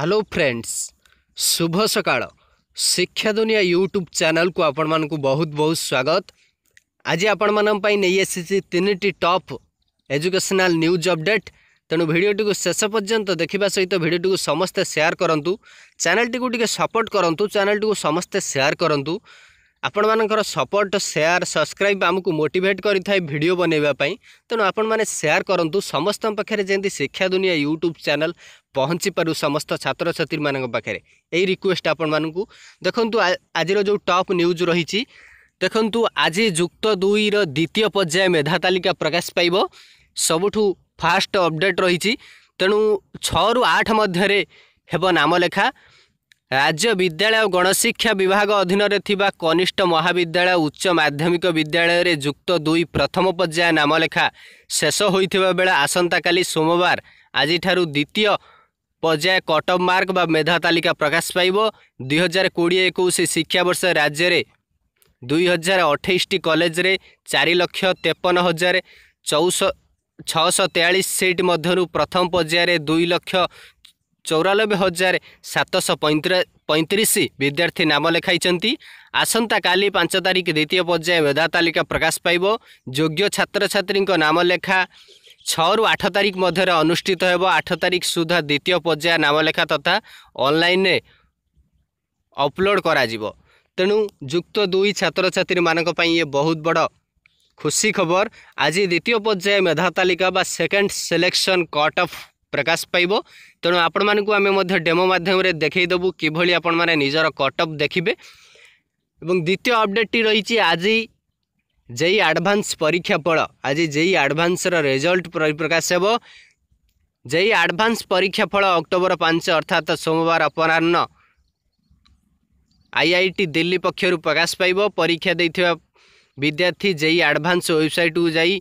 hello friends शुभ सका शिक्षा दुनिया यूट्यूब चैनल को आपण मानक बहुत बहुत स्वागत आज आपण मानी नहीं आसी टप एजुकेशनल न्यूज अपडेट तेणु भिडटी को शेष पर्यंत देखा सहित भिडटी को समस्ते सेयार करूँ चेल्टी को सपोर्ट करूँ चेल्टी को समस्ते सेयार करूँ ଆପଣମାନଙ୍କର ସପୋର୍ଟ ସେୟାର ସବସ୍କ୍ରାଇବ୍ ଆମକୁ ମୋଟିଭେଟ୍ କରିଥାଏ ଭିଡ଼ିଓ ବନେଇବା ପାଇଁ ତେଣୁ ଆପଣମାନେ ସେୟାର କରନ୍ତୁ ସମସ୍ତଙ୍କ ପାଖରେ ଯେମିତି ଶିକ୍ଷା ଦୁନିଆ ୟୁଟ୍ୟୁବ୍ ଚ୍ୟାନେଲ୍ ପହଞ୍ଚିପାରୁ ସମସ୍ତ ଛାତ୍ରଛାତ୍ରୀମାନଙ୍କ ପାଖରେ ଏହି ରିକ୍ୱେଷ୍ଟ ଆପଣମାନଙ୍କୁ ଦେଖନ୍ତୁ ଆଜିର ଯେଉଁ ଟପ୍ ନ୍ୟୁଜ୍ ରହିଛି ଦେଖନ୍ତୁ ଆଜି ଯୁକ୍ତ ଦୁଇର ଦ୍ୱିତୀୟ ପର୍ଯ୍ୟାୟ ମେଧା ତାଲିକା ପ୍ରକାଶ ପାଇବ ସବୁଠୁ ଫାଷ୍ଟ ଅପଡ଼େଟ୍ ରହିଛି ତେଣୁ ଛଅରୁ ଆଠ ମଧ୍ୟରେ ହେବ ନାମ ଲେଖା ରାଜ୍ୟ ବିଦ୍ୟାଳୟ ଗଣଶିକ୍ଷା ବିଭାଗ ଅଧୀନରେ ଥିବା କନିଷ୍ଠ ମହାବିଦ୍ୟାଳୟ ଉଚ୍ଚ ମାଧ୍ୟମିକ ବିଦ୍ୟାଳୟରେ ଯୁକ୍ତ ଦୁଇ ପ୍ରଥମ ପର୍ଯ୍ୟାୟ ନାମଲେଖା ଶେଷ ହୋଇଥିବା ବେଳେ ଆସନ୍ତାକାଲି ସୋମବାର ଆଜିଠାରୁ ଦ୍ୱିତୀୟ ପର୍ଯ୍ୟାୟ କଟଅଫ୍ ମାର୍କ ବା ମେଧା ତାଲିକା ପ୍ରକାଶ ପାଇବ ଦୁଇହଜାର କୋଡ଼ିଏ ଏକୋଇଶ ଶିକ୍ଷାବର୍ଷ ରାଜ୍ୟରେ ଦୁଇହଜାର ଅଠେଇଶଟି କଲେଜରେ ଚାରି ଲକ୍ଷ ତେପନ ହଜାର ଚଉଶ ଛଅଶହ ତେୟାଳିଶ ସିଟ୍ ମଧ୍ୟରୁ ପ୍ରଥମ ପର୍ଯ୍ୟାୟରେ ଦୁଇ ଲକ୍ଷ ଚଉରାନବେ ହଜାର ସାତଶହ ପଇଁତିରିଶ ବିଦ୍ୟାର୍ଥୀ ନାମ ଲେଖାଇଛନ୍ତି ଆସନ୍ତାକାଲି ପାଞ୍ଚ ତାରିଖ ଦ୍ୱିତୀୟ ପର୍ଯ୍ୟାୟ ମେଧା ତାଲିକା ପ୍ରକାଶ ପାଇବ ଯୋଗ୍ୟ ଛାତ୍ରଛାତ୍ରୀଙ୍କ ନାମ ଲେଖା ଛଅରୁ ଆଠ ତାରିଖ ମଧ୍ୟରେ ଅନୁଷ୍ଠିତ ହେବ ଆଠ ତାରିଖ ସୁଦ୍ଧା ଦ୍ୱିତୀୟ ପର୍ଯ୍ୟାୟ ନାମଲେଖା ତଥା ଅନ୍ଲାଇନ୍ରେ ଅପଲୋଡ଼ କରାଯିବ ତେଣୁ ଯୁକ୍ତ ଦୁଇ ଛାତ୍ରଛାତ୍ରୀମାନଙ୍କ ପାଇଁ ଇଏ ବହୁତ ବଡ଼ খুশি খবর আজি দ্বিতীয় পর্যায়ে মেধা তালিকা বা সেকেন্ড সিলেকশন কট অফ ପ୍ରକାଶ ପାଇବ ତେଣୁ ଆପଣମାନଙ୍କୁ ଆମେ ମଧ୍ୟ ଡେମୋ ମାଧ୍ୟମରେ ଦେଖାଇଦେବୁ କିଭଳି ଆପଣମାନେ ନିଜର କଟଅଫ୍ ଦେଖିବେ ଏବଂ ଦ୍ୱିତୀୟ ଅପଡ଼େଟ୍ଟି ରହିଛି ଆଜି ଜେଇ ଆଡ଼ଭାନ୍ସ ପରୀକ୍ଷା ଫଳ ଆଜି ଜେଇ ଆଡ଼ଭାନ୍ସର ରେଜଲ୍ଟ ପରିପ୍ରକାଶ ହେବ ଜେଇ ଆଡ଼ଭାନ୍ସ ପରୀକ୍ଷା ଫଳ ଅକ୍ଟୋବର ପାଞ୍ଚ ଅର୍ଥାତ୍ ସୋମବାର ଅପରାହ୍ନ ଆଇଆଇଟି ଦିଲ୍ଲୀ ପକ୍ଷରୁ ପ୍ରକାଶ ପାଇବ ପରୀକ୍ଷା ଦେଇଥିବା ବିଦ୍ୟାର୍ଥୀ ଜେଇ ଆଡ଼ଭାନ୍ସ ୱେବସାଇଟ୍କୁ ଯାଇ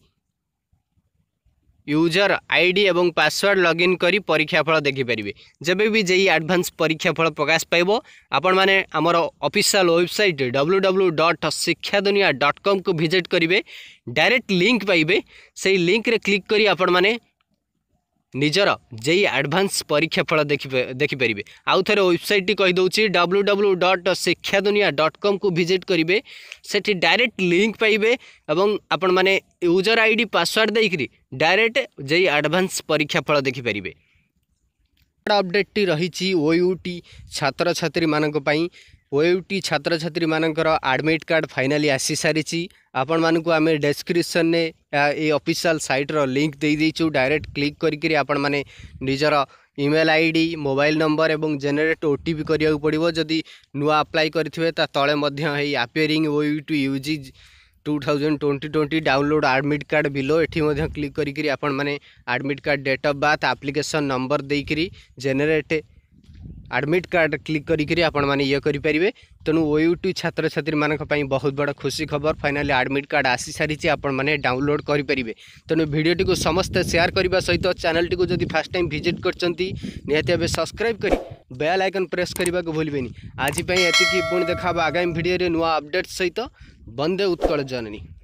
यूजर आईडी एवं पासवर्ड लगइन करी परीक्षा फल देखिपारे जब भी जेई आडभांस परीक्षा फल प्रकाश पाइब आपण मैंने आमर वेबसाइट डब्ल्यू डब्ल्यू डट शिक्षा दुनिया डट कम को भिजिट करेंगे डायरेक्ट लिंक पाइबे से लिंक रे क्लिक कर आपण मैंने ନିଜର ଜେଇ ଆଡ଼ଭାନ୍ସ ପରୀକ୍ଷା ଫଳ ଦେଖିପାରିବେ ଆଉ ଥରେ ୱେବସାଇଟ୍ଟି କହିଦେଉଛି ଡବ୍ଲ୍ୟୁ ଡବ୍ଲ୍ୟୁ ଡଟ୍ ଶିକ୍ଷା ଦୁନିଆ ଡଟ୍ କମ୍କୁ ଭିଜିଟ୍ କରିବେ ସେଠି ଡାଇରେକ୍ଟ ଲିଙ୍କ୍ ପାଇବେ ଏବଂ ଆପଣମାନେ ୟୁଜର୍ ଆଇ ଡ଼ି ପାସୱାର୍ଡ଼ ଦେଇକରି ଡାଇରେକ୍ଟ ଜେଇ ଆଡ଼ଭାନ୍ସ ପରୀକ୍ଷା ଫଳ ଦେଖିପାରିବେ ଅପଡ଼େଟ୍ଟି ରହିଛି ଓ ୟୁ ଟି ଛାତ୍ରଛାତ୍ରୀମାନଙ୍କ ପାଇଁ ওএউটি ছাত্রছাত্রী মানকর আডমিট কার্ড ফাইনালি আসি সারিছি আপন মানুষ আমি ডেসক্রিপশনে এই অফিসিয়াল সাইট্র লিঙ্ক দিয়ে দিয়েছু ডাইরেক্ট ক্লিক করি আপন মানে নিজের ইমেল আইডি মোবাইল নম্বর এবং জেনেরেট ওটিপি করা পড়ব যদি নূয়া আপ্লাই করে তা তলে মধ্যে এই আপিয়ারিং ওই to UG two thousand twenty twenty download admit card below এটি মধ্যে ক্লিক করি আপন মানে admit card date of birth application number দিয়ে জেনেরেট आडमिट कार्ड क्लिक करके आपे करेंगे तेणु ओ यूट्यू छात्र छात्री मानी बहुत बड़ा खुशी खबर फाइनाली आडमिट कार्ड आसी सारी आपने डाउनलोड करेंगे तेणु भिडियोट समस्ते सेयार करने सहित चैनल को जब फास्ट टाइम भिजिट करते सब्सक्राइब कर बेल आइकन प्रेस करने को भूलें आजपाई ये पुणी देखा आगामी भिडे नुआ अपडेट सहित बंदे उत्कल जननी